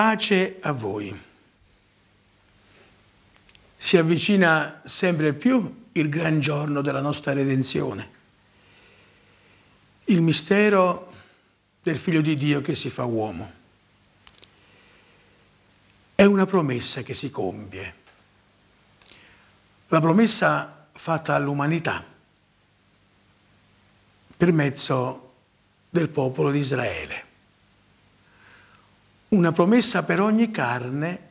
Pace a voi. Si avvicina sempre più il gran giorno della nostra redenzione, il mistero del Figlio di Dio che si fa uomo. È una promessa che si compie, la promessa fatta all'umanità per mezzo del popolo di Israele una promessa per ogni carne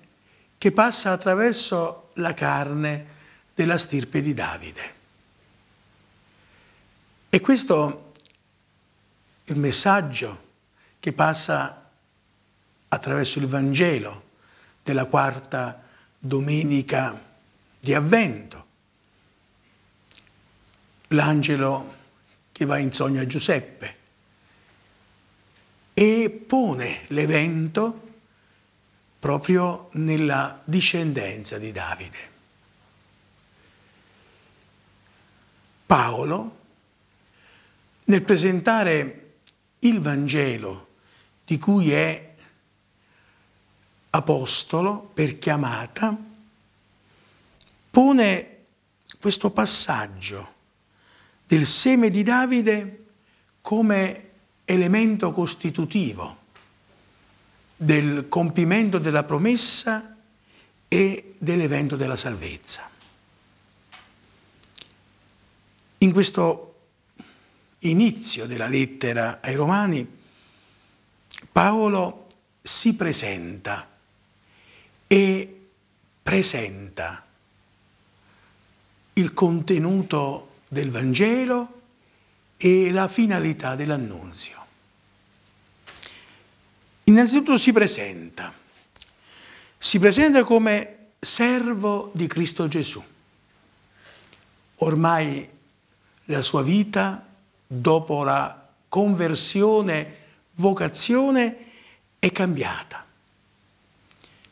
che passa attraverso la carne della stirpe di Davide. E questo è il messaggio che passa attraverso il Vangelo della quarta domenica di Avvento. L'angelo che va in sogno a Giuseppe, e pone l'evento proprio nella discendenza di Davide. Paolo, nel presentare il Vangelo di cui è apostolo per chiamata, pone questo passaggio del seme di Davide come elemento costitutivo del compimento della promessa e dell'evento della salvezza. In questo inizio della lettera ai Romani, Paolo si presenta e presenta il contenuto del Vangelo e la finalità dell'annunzio. Innanzitutto si presenta, si presenta come servo di Cristo Gesù. Ormai la sua vita, dopo la conversione, vocazione, è cambiata.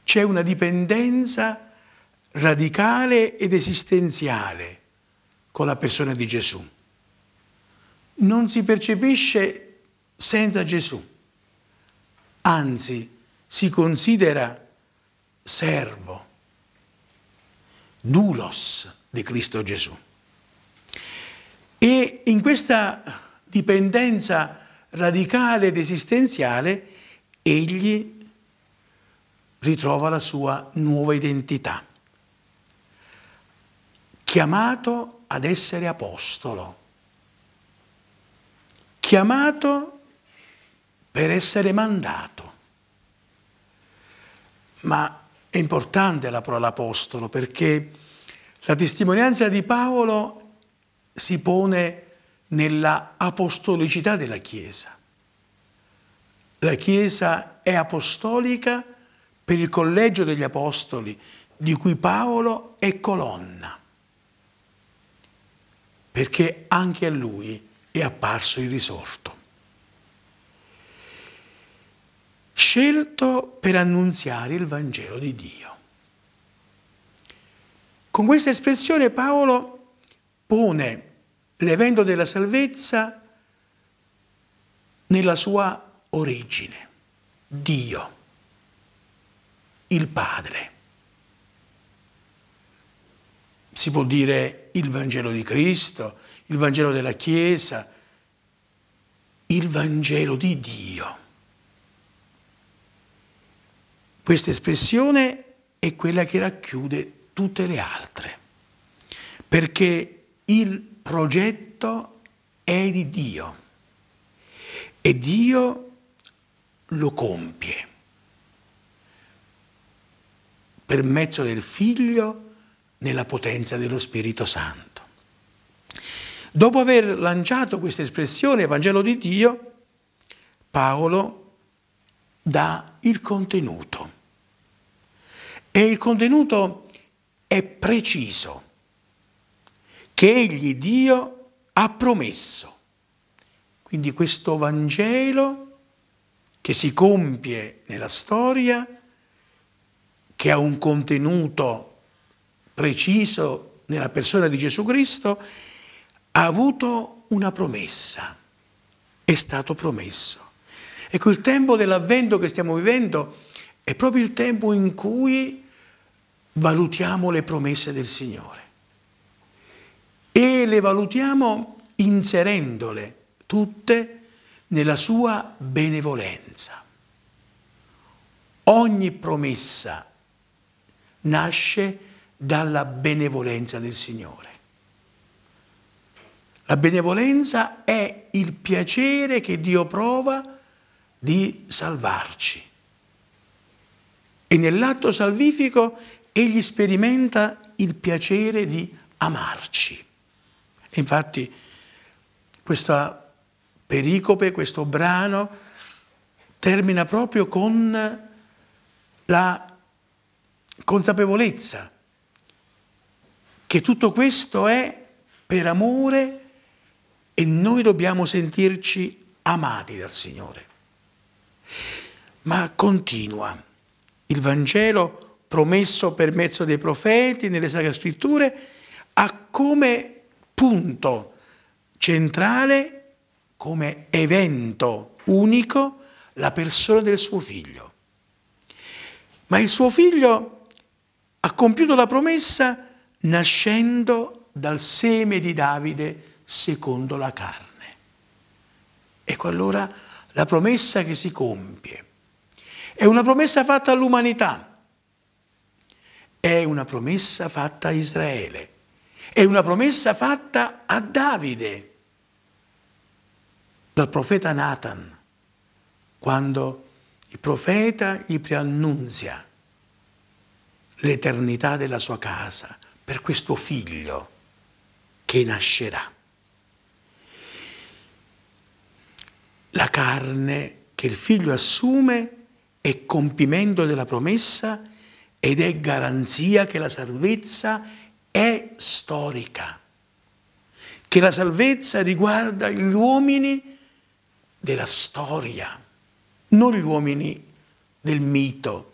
C'è una dipendenza radicale ed esistenziale con la persona di Gesù. Non si percepisce senza Gesù anzi si considera servo, dulos di Cristo Gesù. E in questa dipendenza radicale ed esistenziale egli ritrova la sua nuova identità, chiamato ad essere apostolo, chiamato per essere mandato. Ma è importante la parola apostolo perché la testimonianza di Paolo si pone nella apostolicità della Chiesa. La Chiesa è apostolica per il collegio degli apostoli di cui Paolo è colonna, perché anche a lui è apparso il risorto. scelto per annunziare il Vangelo di Dio. Con questa espressione Paolo pone l'evento della salvezza nella sua origine, Dio, il Padre. Si può dire il Vangelo di Cristo, il Vangelo della Chiesa, il Vangelo di Dio. Questa espressione è quella che racchiude tutte le altre, perché il progetto è di Dio e Dio lo compie per mezzo del Figlio nella potenza dello Spirito Santo. Dopo aver lanciato questa espressione Vangelo di Dio, Paolo dà il contenuto e il contenuto è preciso, che egli Dio ha promesso. Quindi questo Vangelo che si compie nella storia, che ha un contenuto preciso nella persona di Gesù Cristo, ha avuto una promessa, è stato promesso. Ecco, il tempo dell'avvento che stiamo vivendo è proprio il tempo in cui valutiamo le promesse del Signore e le valutiamo inserendole tutte nella sua benevolenza. Ogni promessa nasce dalla benevolenza del Signore. La benevolenza è il piacere che Dio prova di salvarci. E nell'atto salvifico egli sperimenta il piacere di amarci. E infatti questa pericope, questo brano, termina proprio con la consapevolezza che tutto questo è per amore e noi dobbiamo sentirci amati dal Signore. Ma continua il Vangelo promesso per mezzo dei profeti, nelle Sacre Scritture, ha come punto centrale, come evento unico, la persona del suo figlio. Ma il suo figlio ha compiuto la promessa nascendo dal seme di Davide secondo la carne. Ecco allora la promessa che si compie. È una promessa fatta all'umanità è una promessa fatta a Israele, è una promessa fatta a Davide dal profeta Nathan, quando il profeta gli preannunzia l'eternità della sua casa per questo figlio che nascerà. La carne che il figlio assume è compimento della promessa ed è garanzia che la salvezza è storica, che la salvezza riguarda gli uomini della storia, non gli uomini del mito,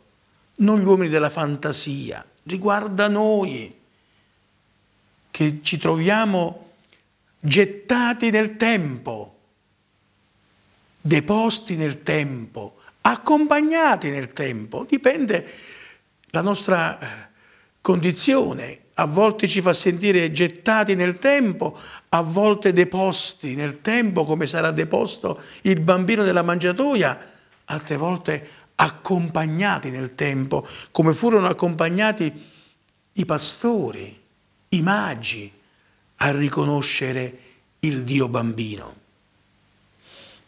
non gli uomini della fantasia, riguarda noi che ci troviamo gettati nel tempo, deposti nel tempo, accompagnati nel tempo, dipende la nostra eh, condizione a volte ci fa sentire gettati nel tempo, a volte deposti nel tempo come sarà deposto il bambino della mangiatoia, altre volte accompagnati nel tempo come furono accompagnati i pastori, i magi a riconoscere il Dio bambino.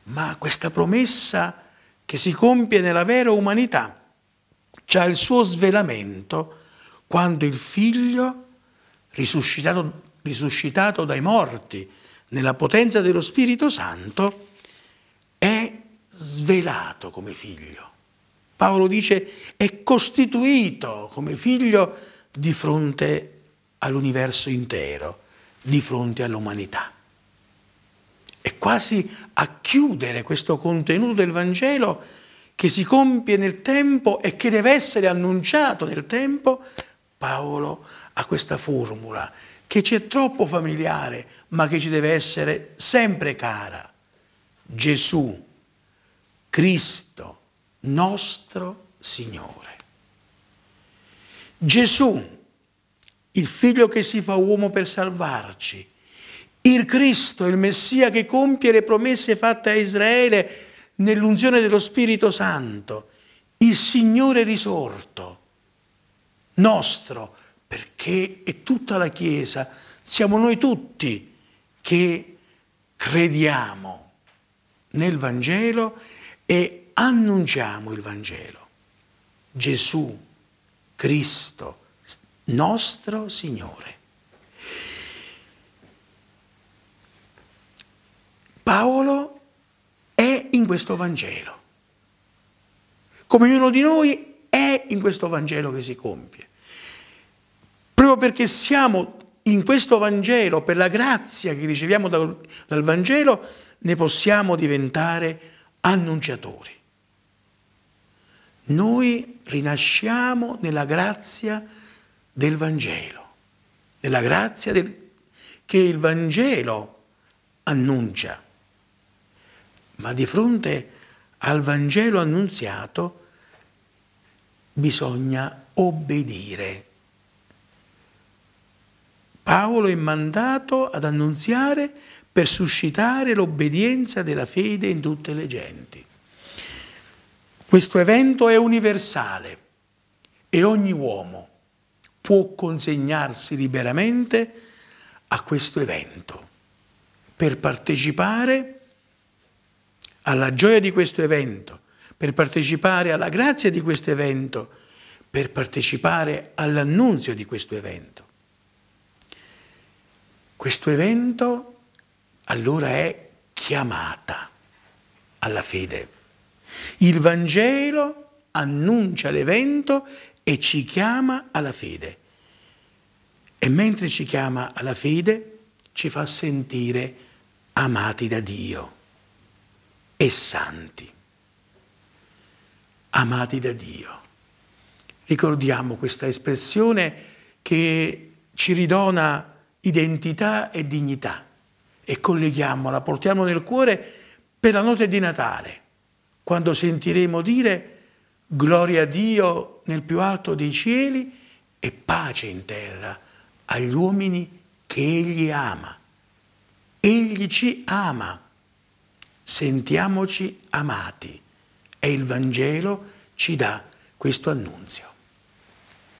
Ma questa promessa che si compie nella vera umanità, c'è il suo svelamento quando il figlio, risuscitato, risuscitato dai morti nella potenza dello Spirito Santo, è svelato come figlio. Paolo dice è costituito come figlio di fronte all'universo intero, di fronte all'umanità. È quasi a chiudere questo contenuto del Vangelo che si compie nel tempo e che deve essere annunciato nel tempo, Paolo ha questa formula che ci è troppo familiare, ma che ci deve essere sempre cara. Gesù, Cristo, nostro Signore. Gesù, il Figlio che si fa uomo per salvarci, il Cristo, il Messia che compie le promesse fatte a Israele nell'unzione dello Spirito Santo, il Signore risorto, nostro, perché è tutta la Chiesa, siamo noi tutti che crediamo nel Vangelo e annunciamo il Vangelo. Gesù, Cristo, nostro Signore. Paolo in questo Vangelo. Come ognuno di noi è in questo Vangelo che si compie. Proprio perché siamo in questo Vangelo, per la grazia che riceviamo dal, dal Vangelo, ne possiamo diventare annunciatori. Noi rinasciamo nella grazia del Vangelo, nella grazia del, che il Vangelo annuncia ma di fronte al Vangelo annunziato bisogna obbedire. Paolo è mandato ad annunziare per suscitare l'obbedienza della fede in tutte le genti. Questo evento è universale e ogni uomo può consegnarsi liberamente a questo evento per partecipare a alla gioia di questo evento, per partecipare alla grazia di questo evento, per partecipare all'annunzio di questo evento. Questo evento allora è chiamata alla fede. Il Vangelo annuncia l'evento e ci chiama alla fede. E mentre ci chiama alla fede, ci fa sentire amati da Dio e santi, amati da Dio. Ricordiamo questa espressione che ci ridona identità e dignità e colleghiamola, portiamo nel cuore per la notte di Natale, quando sentiremo dire gloria a Dio nel più alto dei cieli e pace in terra agli uomini che Egli ama. Egli ci ama Sentiamoci amati e il Vangelo ci dà questo annunzio.